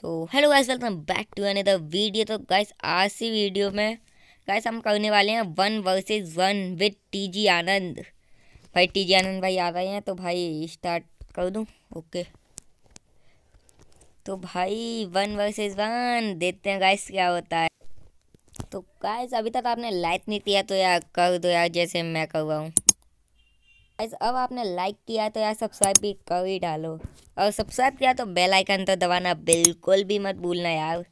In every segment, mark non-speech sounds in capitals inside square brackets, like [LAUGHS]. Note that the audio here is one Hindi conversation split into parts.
So hello guys welcome back to another video तो गाइस आज की वीडियो में गाइस हम करने वाले हैं one versus one with TG Anand भाई टीजी आनंद भाई आ रहे हैं तो भाई स्टार्ट कर दूँ ओके तो भाई वन वर्सेस वन देखते हैं गाइस क्या होता है तो गाइस अभी तक आपने लाइक नहीं किया तो यार कर दो यार जैसे मैं करवाऊँ हूँ ऐसे अब आपने लाइक किया तो यार सब्सक्राइब भी कर ही डालो और सब्सक्राइब किया तो बेल आइकन तो दबाना बिल्कुल भी मत भूलना यार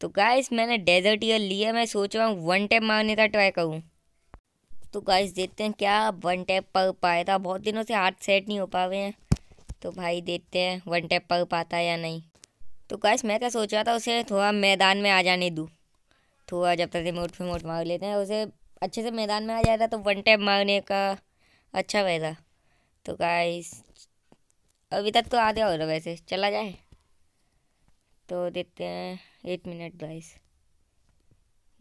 तो गाइस मैंने डेजर्ट ईयर लिया मैं सोच रहा हूँ वन टैप मारने का ट्राई करूँ तो गाइस देखते हैं क्या वन टैप पर पाया था बहुत दिनों से हाथ सेट नहीं हो पा रहे हैं तो भाई देखते हैं वन टैप पर पाता है या नहीं तो गाइस मैं क्या सोच रहा था उसे थोड़ा मैदान में आ जाने दूँ थोड़ा जब तक रिमोट फिमोट मार लेते हैं उसे अच्छे से मैदान में आ जाता तो वन टैप मारने का अच्छा वैसा तो गाइस अभी तक तो आधे और वैसे चला जाए तो देते हैं eight minute guys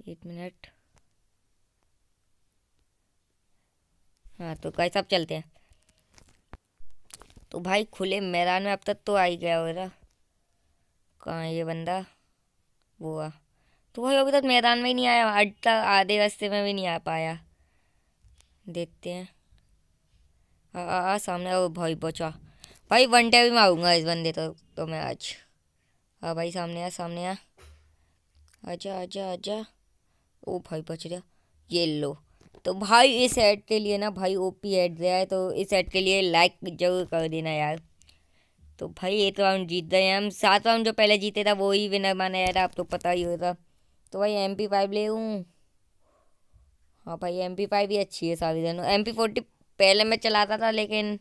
eight minute हाँ तो गाइस अब चलते हैं तो भाई खुले मैदान में अब तक तो आ ही गया हो रहा कहाँ ये बंदा वो आ तो भाई अभी तक मैदान में ही नहीं आया अड्डा आधे रास्ते में भी नहीं आ पाया देखते हैं आ, सामने वो भाई बचा भाई वन टाइम भी मारूंगा इस बंदे तो तो मैं आज हाँ भाई सामने आ सामने आ आजा आजा आजा ओ भाई बच रहा ये लो तो भाई इस ऐड के लिए ना भाई ओपी ऐड दिया है तो इस ऐड के लिए लाइक जरूर कर देना यार तो भाई एक राउंड जीत गए हम सात राउंड जो पहले जीते था वो ही विनर माना यार आपको तो पता ही होता तो भाई एम पी फाइव ले हूँ हाँ भाई एम पी फाइव भी अच्छी है सारी दोनों एम पी फोर्टी पहले मैं चलाता था लेकिन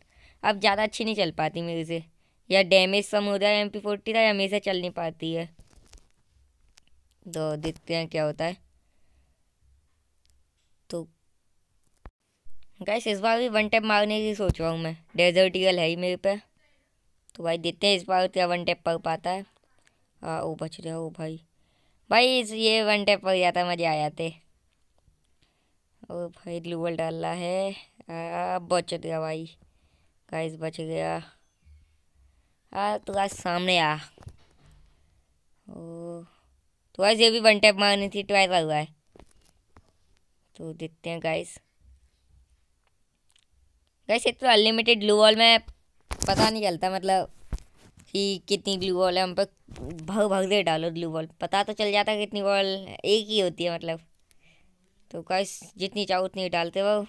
अब ज़्यादा अच्छी नहीं चल पाती मेरे से या डैमेज कम हो जाए एम पी फोर्टी था या मेरे से चल नहीं पाती है तो देखते हैं क्या होता है तो गैस इस बार भी वन टैप मारने की सोच रहा हूँ मैं डेजर्ट ईगल है ही मेरे पे तो भाई देखते हैं इस बार क्या वन टैप पर पाता है हाँ ओ बच रहा हो भाई भाई इस ये वन टैप पर जाता मज़े आ जाते ओ भाई डाल रहा है बच गया भाई गाइस बच गया हाँ तो गाइस सामने आ ओ तो गाइस ये भी वन टैप मारनी थी ट्वाइस कर हुआ है तो देखते हैं गाइस गाइस इतना तो अनलिमिटेड ग्लू वॉल में पता नहीं चलता मतलब कि कितनी ग्लू वॉल है हम पर भग भाग दे डालो ग्लू वॉल पता तो चल जाता कितनी वॉल एक ही होती है मतलब तो गाइस जितनी चाहो उतनी डालते रहो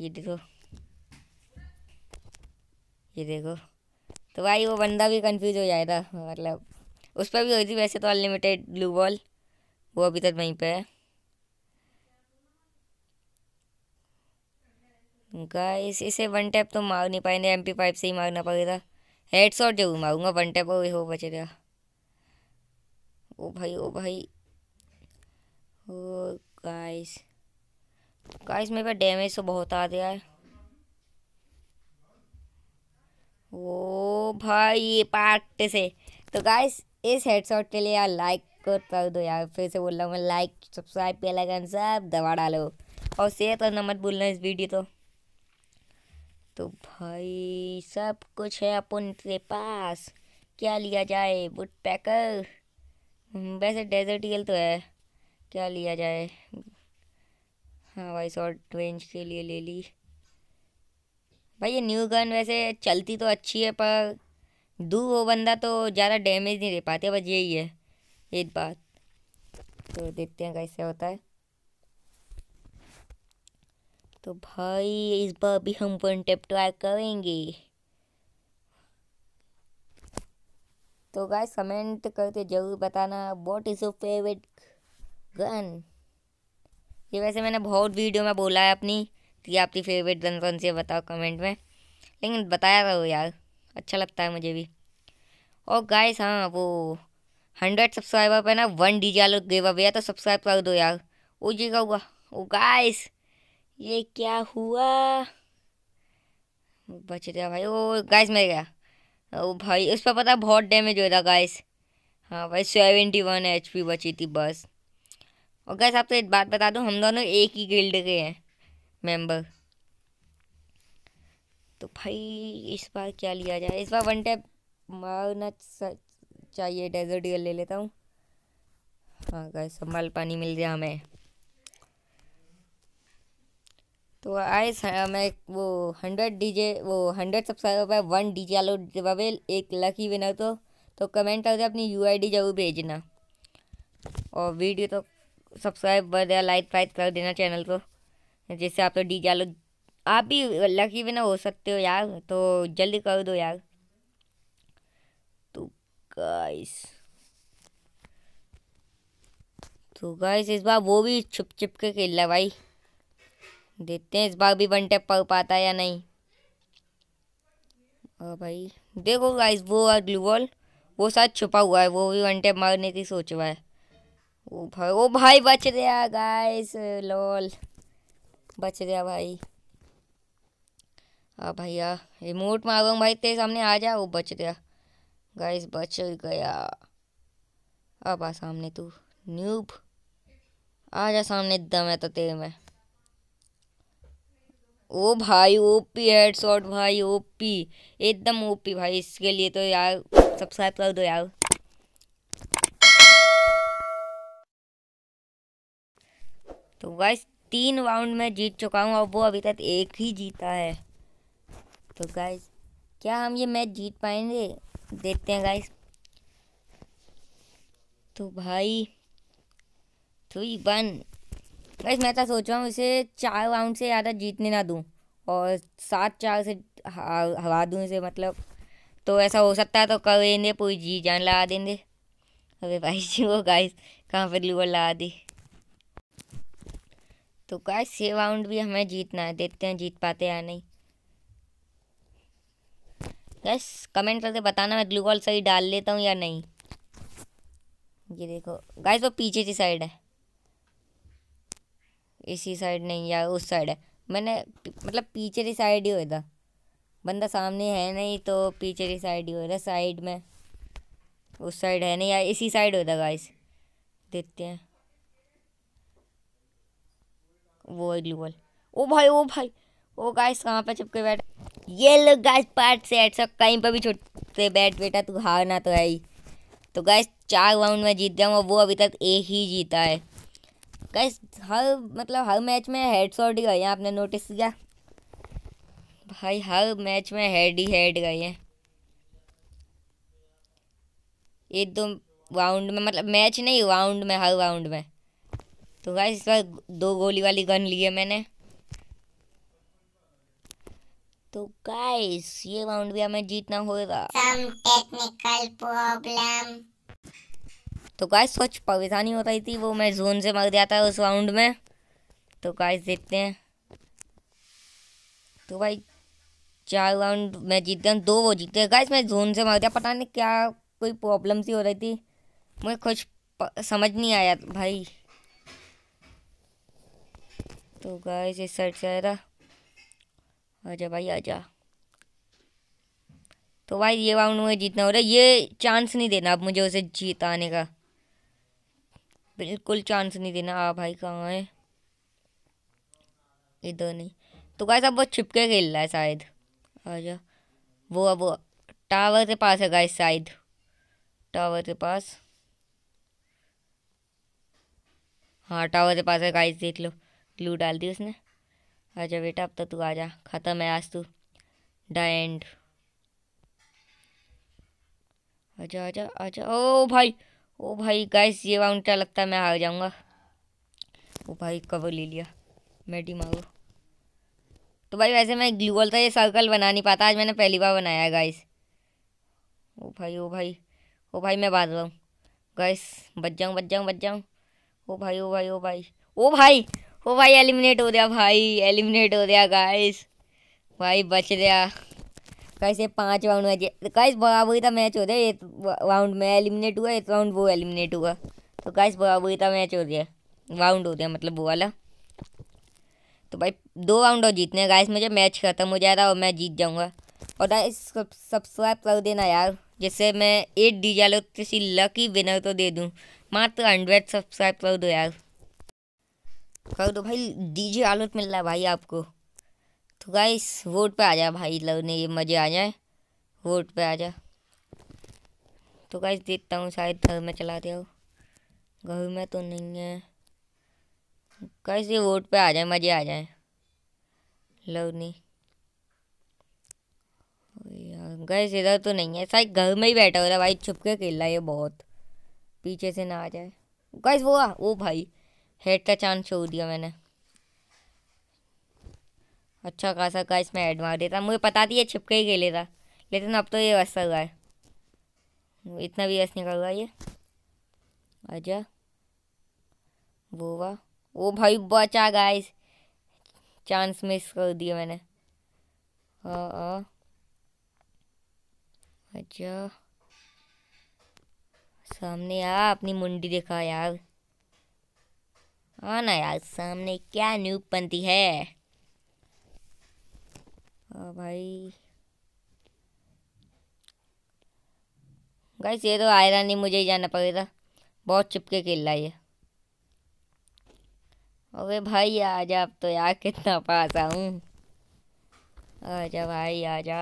ये देखो ये देखो तो भाई वो बंदा भी कंफ्यूज हो जाएगा मतलब उस पर भी हुई थी वैसे तो अनलिमिटेड ब्लू बॉल वो अभी तक वहीं पे है गाइस इसे वन टैप तो मार नहीं पाएंगे एम पी फाइव से ही मारना पड़ेगा हेड शॉट जरूर मारूंगा वन टैप और हो बचेगा ओ भाई ओ भाई ओ गाइस गाइस मेरे पे डैमेज तो बहुत आ गया है वो भाई पार्ट से तो गाइस इस हेडशॉट के लिए यार लाइक कर तो दो यार फिर से बोल रहा हूँ मैं लाइक सब्सक्राइब पे लगन सब दबा डालो और शेयर करना तो मत बोलना इस वीडियो तो तो भाई सब कुछ है अपन के पास क्या लिया जाए बुट पैकर हम्म, वैसे डेजर्ट ईल तो है क्या लिया जाए हाँ भाई शॉर्ट रेंज के लिए ले ली भाई ये न्यू गन वैसे चलती तो अच्छी है पर दू वो बंदा तो ज़्यादा डैमेज नहीं दे पाते बस यही है एक बात तो देखते हैं कैसे होता है तो भाई इस बार भी हम वन टेप ट्राई करेंगे तो गाइस कमेंट करके ज़रूर बताना what is your favourite gun ये वैसे मैंने बहुत वीडियो में बोला है अपनी कि आपकी फेवरेट गन कौन सी है बताओ कमेंट में लेकिन बताया था वो यार अच्छा लगता है मुझे भी और गाइस हाँ वो हंड्रेड सब्सक्राइबर पे ना one D J Alok giveaway तो सब्सक्राइब कर दो यार ओ जी का हुआ ओ गाइस ये क्या हुआ बच गया भाई ओ गाइस मर गया ओ भाई उस पर पता बहुत डैमेज हो रहा गाइस हाँ भाई सेवेंटी वन एच पी बची थी बस और गैस आपको तो एक बात बता दूँ हम दोनों एक ही गिल्ड के हैं मेंबर तो भाई इस बार क्या लिया जाए इस बार वन टैप मारना चाहिए डेजर्ट ईयर ले लेता हूँ हाँ गैस संभाल पानी मिल गया हमें तो आए हाँ, मैं वो हंड्रेड डीजे वो हंड्रेड सब्सक्राइबर पर वन डीजे आलो बबेल एक लकी विनर तो तो कमेंट करके अपनी यूआईडी जरूर भेजना और वीडियो तो सब्सक्राइब कर व लाइक फाइक कर देना चैनल को जिससे आप तो डी जालो आप भी लकी ना हो सकते हो यार तो जल्दी कर दो यार तो गाइस तो गाइस इस बार वो भी छुप छुप के खेल रहा भाई देखते हैं इस बार भी वन टैप पड़ पाता है या नहीं और भाई देखो गाइस वो और ग्लू बॉल वो साथ छुपा हुआ है वो भी वन टैप मारने की सोच हुआ है ओ भाई ओ भाई बच गया गाइस लोल बच गया भाई हाँ भैया रिमोट मारूँ भाई तेरे सामने आ जा वो बच गया गाइस बच गया अब आ सामने तू न्यूब आ जा सामने दम है तो तेरे में ओ भाई ओपी हेड शॉट भाई ओपी एकदम ओपी भाई इसके लिए तो यार सब्सक्राइब कर दो यार तो गाइस तीन राउंड में जीत चुका हूँ और वो अभी तक एक ही जीता है तो गाइस क्या हम ये मैच जीत पाएंगे देखते हैं गाइस तो भाई थ्री वन गाइस मैं तो सोच रहा हूँ इसे चार राउंड से ज़्यादा जीतने ना दूँ और सात चार से हवा दूँ इसे मतलब तो ऐसा हो सकता है तो कर देंगे पूरी जी जान लगा देंगे अरे भाई जी [LAUGHS] वो गाइस कहाँ पर लूअर लगा दी तो गाय ये राउंड भी हमें जीतना है देखते हैं जीत पाते या नहीं बस कमेंट करके बताना मैं ग्लूकॉल सही डाल लेता हूँ या नहीं ये देखो गैस वो पीछे की साइड है इसी साइड नहीं या उस साइड है मैंने मतलब पीछे की साइड ही होता बंदा सामने है नहीं तो पीछे की साइड ही होगा साइड में उस साइड है नहीं या इसी साइड होता गाइस देखते हैं वो अगली ओ भाई ओ भाई ओ गाइस कहाँ पे चुपके बैठ ये लो गाइस पार्ट से ऐसा कहीं पर भी छुटते बैठ बेटा तू हारना तो है ही तो गाइस चार राउंड में जीत गया वो अभी तक एक ही जीता है गाइस हर मतलब हर मैच में हेड शॉट ही गए हैं आपने नोटिस किया भाई हर मैच में हेड ही हेड गए हैं एक दो राउंड में मतलब मैच नहीं राउंड में हर राउंड में तो गाइस इस बार दो गोली वाली गन ली है मैंने तो गाइस ये राउंड भी हमें जीतना होगा तो गाइस कुछ परेशानी हो रही थी वो मैं जोन से मर जाता है उस राउंड में तो गाइस देखते हैं तो भाई चार राउंड मैं जीत गया दो वो जीत गए गाइस मैं जोन से मर गया पता नहीं क्या कोई प्रॉब्लम सी हो रही थी मुझे कुछ समझ नहीं आया भाई तो गाइस इस साइड से आया था आजा भाई आजा तो भाई ये राउंड मुझे जीतना हो रहा है ये चांस नहीं देना अब मुझे उसे जीताने का बिल्कुल चांस नहीं देना आ भाई कहाँ है इधर नहीं तो गाइस अब वो छिपके खेल रहा है शायद आजा वो अब टावर के पास है गाइस शायद टावर के पास हाँ टावर के पास है गाइस देख लो ग्लू डाल दी उसने आजा बेटा अब तो तू आजा ख़त्म है आज तू डाइंड आजा आजा आजा ओ भाई ओ भाई गैस ये राउंड क्या लगता है मैं हार जाऊँगा ओ भाई कवर ले लिया मेडी मांगू तो भाई वैसे मैं ग्लू वाल ये सर्कल बना नहीं पाता आज मैंने पहली बार बनाया है गाइस ओ भाई ओ भाई ओ भाई मैं बात रहा हूँ गाइस बच जाऊँ बच जाऊँ बच जाऊँ ओ भाई ओ भाई ओ भाई ओ भाई ओ भाई एलिमिनेट हो गया भाई एलिमिनेट हो गया गाइस भाई बच गया कैसे पांच राउंड में गाइस बराबरी का मैच हो गया एक राउंड में एलिमिनेट हुआ एक राउंड वो एलिमिनेट हुआ तो गाइस बराबरी का मैच हो गया राउंड हो गया मतलब वो वाला तो भाई दो राउंड और जीतने गाइस मुझे मैच खत्म हो जाएगा और मैं जीत जाऊँगा और गाइस सब्सक्राइब कर देना यार जिससे मैं एट डी जालो किसी लकी विनर तो दे दूँ मात्र हंड्रेड सब्सक्राइब कर दो यार कह तो भाई डीजे आलोट मिल रहा है भाई आपको तो गाइस वोट पे आ जाए भाई लव ने ये मज़े आ जाए वोट पे आ जा तो गाइस देखता हूँ शायद घर में चला दिया हो घर में तो नहीं है गाइस ये वोट पे आ जाए मज़े आ जाए लव नहीं गैस इधर तो नहीं है शायद घर में ही बैठा हो रहा है भाई छुप के खेल रहा है ये बहुत पीछे से ना आ जाए गैस वो आ, वो भाई हेड का चांस छोड़ दिया मैंने अच्छा खासा का इसमें हेड मार देता मुझे पता थी ये छिपके ही था लेकिन अब तो ये वैसा हुआ है इतना भी वैस निकल हुआ ये अच्छा वो वाह वो भाई बचा गाइस चांस मिस कर दिया मैंने अच्छा सामने आ अपनी मुंडी दिखा यार हाँ ना यार सामने क्या न्यूब बनती है ओ हाँ भाई गाइस ये तो आयरन नहीं मुझे ही जाना पड़ेगा बहुत चुपके खेल रहा ये अरे भाई आज आप तो यार कितना पास आऊँ आजा भाई आजा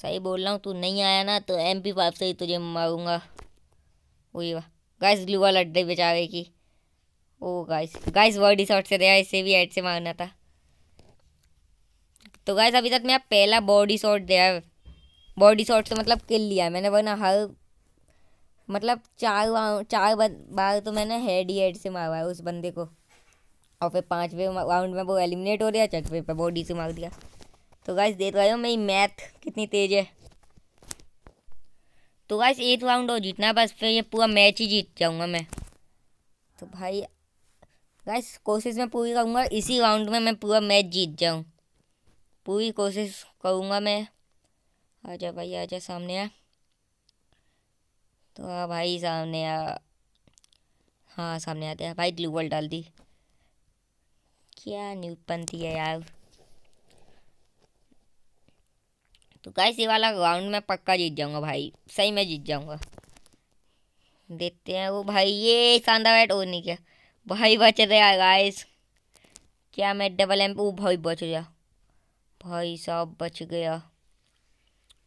सही बोल रहा हूँ तू नहीं आया ना तो एम पी पाप से ही तुझे मारूंगा वही वाह गाइस ग्लू वाला अड्डे बेचारे की ओ गाइस गाइस वर्ड शॉट से दिया इसे भी हेड से मारना था तो गाइस अभी तक मेरा पहला बॉडी शॉट दिया बॉडी शॉट से मतलब किल लिया मैंने वरना हर मतलब चार चार बार तो मैंने हेड ही हेड से मारा उस बंदे को और फिर पाँचवें राउंड में वो एलिमिनेट हो रहा छठवें पर बॉडी से मार दिया तो गाइस देख रहे हो मेरी मैथ कितनी तेज़ है तो गाइस एक राउंड और जीतना बस फिर ये पूरा मैच ही जीत जाऊँगा मैं तो भाई गाइस कोशिश मैं पूरी करूँगा इसी राउंड में मैं पूरा मैच जीत जाऊँ पूरी कोशिश करूँगा मैं आजा भाई आजा सामने आ तो हाँ भाई सामने आ हाँ सामने आते हैं भाई ग्लूबल डाल दी क्या न्यूपन थी है यार तो गाइस ये वाला राउंड में पक्का जीत जाऊंगा भाई सही में जीत जाऊंगा देखते हैं वो भाई ये शानदार बैट और नहीं क्या भाई बच रहा गाइस क्या मैं डबल एम वो भाई बच गया भाई साहब बच गया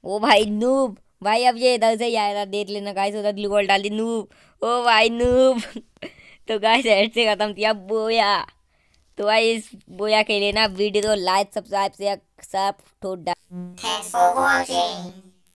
ओ भाई नूब भाई अब ये इधर से ही आया था देख लेना गाइस उधर ग्लू बॉल दी नूब ओ भाई नूब [LAUGHS] तो गाइस हेड से ख़त्म किया बोया तो इस बोया के लेना वीडियो को like subscribe share to the. Thanks for watching.